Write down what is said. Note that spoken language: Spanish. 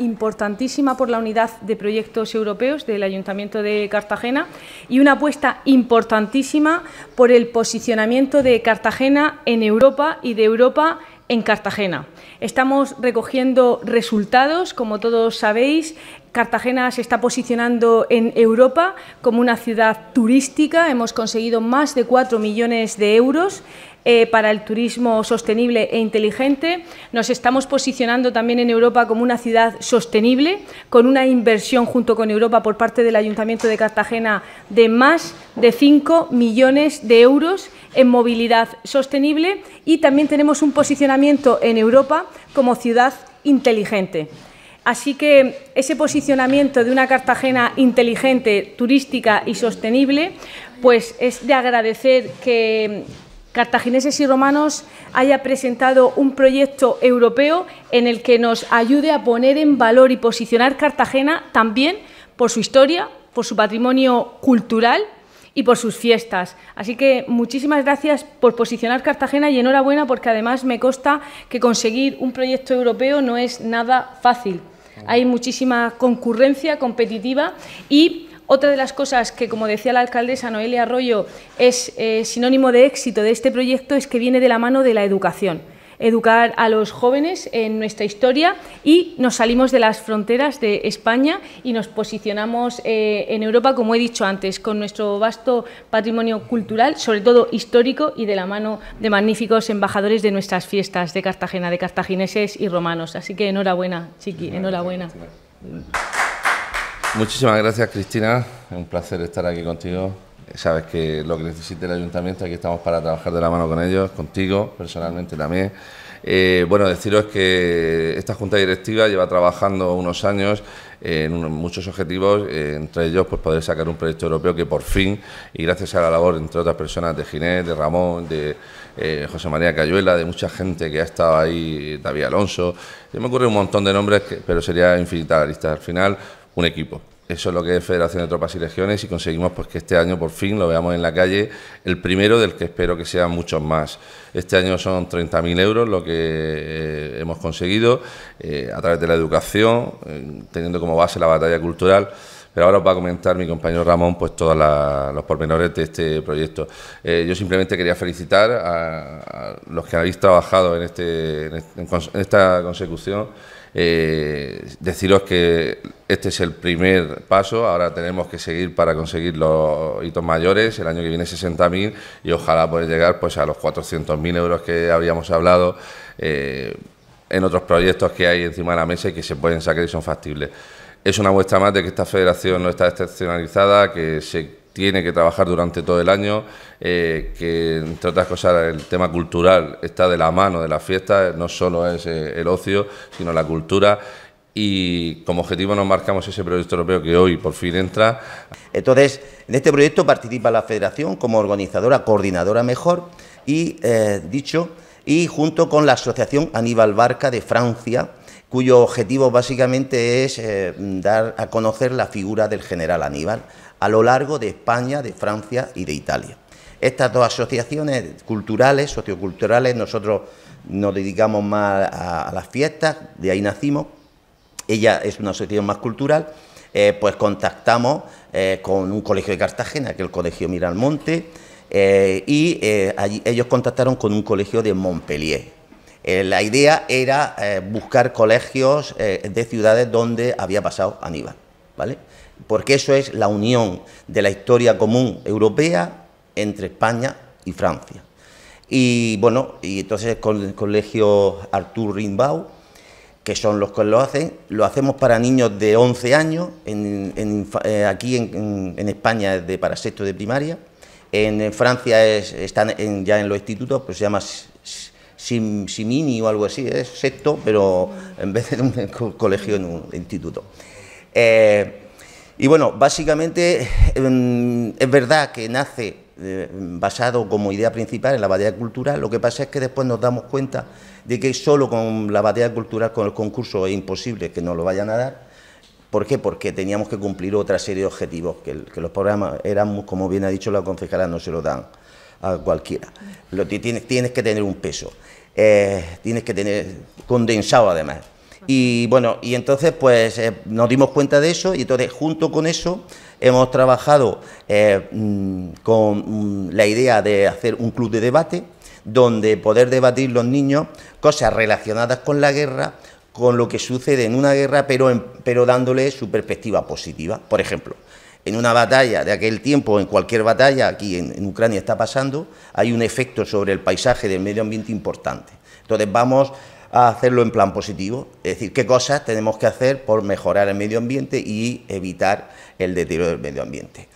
importantísima por la Unidad de Proyectos Europeos del Ayuntamiento de Cartagena y una apuesta importantísima por el posicionamiento de Cartagena en Europa y de Europa en Cartagena. Estamos recogiendo resultados, como todos sabéis, Cartagena se está posicionando en Europa como una ciudad turística. Hemos conseguido más de 4 millones de euros eh, para el turismo sostenible e inteligente. Nos estamos posicionando también en Europa como una ciudad sostenible, con una inversión junto con Europa por parte del Ayuntamiento de Cartagena de más de 5 millones de euros en movilidad sostenible y también tenemos un posicionamiento en Europa como ciudad inteligente. Así que ese posicionamiento de una Cartagena inteligente, turística y sostenible, pues es de agradecer que cartagineses y romanos haya presentado un proyecto europeo en el que nos ayude a poner en valor y posicionar Cartagena también por su historia, por su patrimonio cultural y por sus fiestas. Así que muchísimas gracias por posicionar Cartagena y enhorabuena porque además me consta que conseguir un proyecto europeo no es nada fácil hay muchísima concurrencia competitiva y otra de las cosas que, como decía la alcaldesa Noelia Arroyo, es eh, sinónimo de éxito de este proyecto es que viene de la mano de la educación educar a los jóvenes en nuestra historia y nos salimos de las fronteras de España y nos posicionamos eh, en Europa, como he dicho antes, con nuestro vasto patrimonio cultural, sobre todo histórico y de la mano de magníficos embajadores de nuestras fiestas de Cartagena, de cartagineses y romanos. Así que enhorabuena, Chiqui, enhorabuena. Muchísimas gracias, Cristina. Un placer estar aquí contigo. Sabes que lo que necesita el ayuntamiento, aquí estamos para trabajar de la mano con ellos, contigo personalmente también. Eh, bueno, deciros que esta Junta Directiva lleva trabajando unos años eh, en muchos objetivos, eh, entre ellos pues poder sacar un proyecto europeo que por fin, y gracias a la labor, entre otras personas, de Ginés, de Ramón, de José María Cayuela, de mucha gente que ha estado ahí, David Alonso, se me ocurre un montón de nombres, pero sería infinita la lista. Al final, un equipo eso es lo que es Federación de Tropas y Legiones y conseguimos pues que este año por fin lo veamos en la calle, el primero del que espero que sean muchos más. Este año son 30.000 euros lo que eh, hemos conseguido eh, a través de la educación, eh, teniendo como base la batalla cultural. Pero ahora os va a comentar mi compañero Ramón pues todos los pormenores de este proyecto. Eh, yo simplemente quería felicitar a, los que habéis trabajado en, este, en, esta consecución. Eh, deciros que este es el primer paso, ahora tenemos que seguir para conseguir los hitos mayores, el año que viene 60.000 y ojalá poder llegar pues a los 400.000 euros que habíamos hablado eh, en otros proyectos que hay encima de la mesa y que se pueden sacar y son factibles es una muestra más de que esta federación no está excepcionalizada, que se tiene que trabajar durante todo el año, eh, que entre otras cosas el tema cultural está de la mano de la fiesta, no solo es eh, el ocio, sino la cultura. Y como objetivo nos marcamos ese proyecto europeo que hoy por fin entra. Entonces, en este proyecto participa la Federación como organizadora, coordinadora mejor, y eh, dicho, y junto con la Asociación Aníbal Barca de Francia, cuyo objetivo básicamente es eh, dar a conocer la figura del general Aníbal a lo largo de España, de Francia y de Italia. Estas dos asociaciones culturales, socioculturales, nosotros nos dedicamos más a, las fiestas, de ahí nacimos, ella es una asociación más cultural, eh, pues contactamos eh, con un colegio de Cartagena, que es el Colegio Miralmonte, y ellos contactaron con un colegio de Montpellier. Eh, la idea era eh, buscar colegios eh, de ciudades donde había pasado Aníbal, ¿vale? Porque eso es la unión de la historia común europea entre España y Francia. Y bueno, y entonces con el colegio Artur Rimbaud, que son los que lo hacen, lo hacemos para niños de 11 años, aquí en, España de para sexto de primaria, en Francia están ya en los institutos, pues se llama sin Simini o algo así, es ¿eh? sexto, pero en vez de un colegio, en un instituto. Eh, y bueno, básicamente em, es verdad que nace eh, basado como idea principal en la batalla cultural, lo que pasa es que después nos damos cuenta de que solo con la batalla cultural, con el concurso, es imposible que nos lo vayan a dar. ¿Por qué? Porque teníamos que cumplir otra serie de objetivos, que, los programas eran, como bien ha dicho la concejala, no se lo dan a cualquiera. Lo tienes, que tener un peso, eh, tienes que tener condensado además. Y bueno, y entonces pues eh, nos dimos cuenta de eso y entonces junto con eso hemos trabajado eh, mm, con mm, la idea de hacer un club de debate donde poder debatir los niños cosas relacionadas con la guerra, con lo que sucede en una guerra, pero, en, pero dándole su perspectiva positiva. Por ejemplo, en una batalla de aquel tiempo, en cualquier batalla, aquí en, Ucrania está pasando, hay un efecto sobre el paisaje del medio ambiente importante. Entonces vamos a hacerlo en plan positivo, es decir, qué cosas tenemos que hacer por mejorar el medio ambiente y evitar el deterioro del medio ambiente.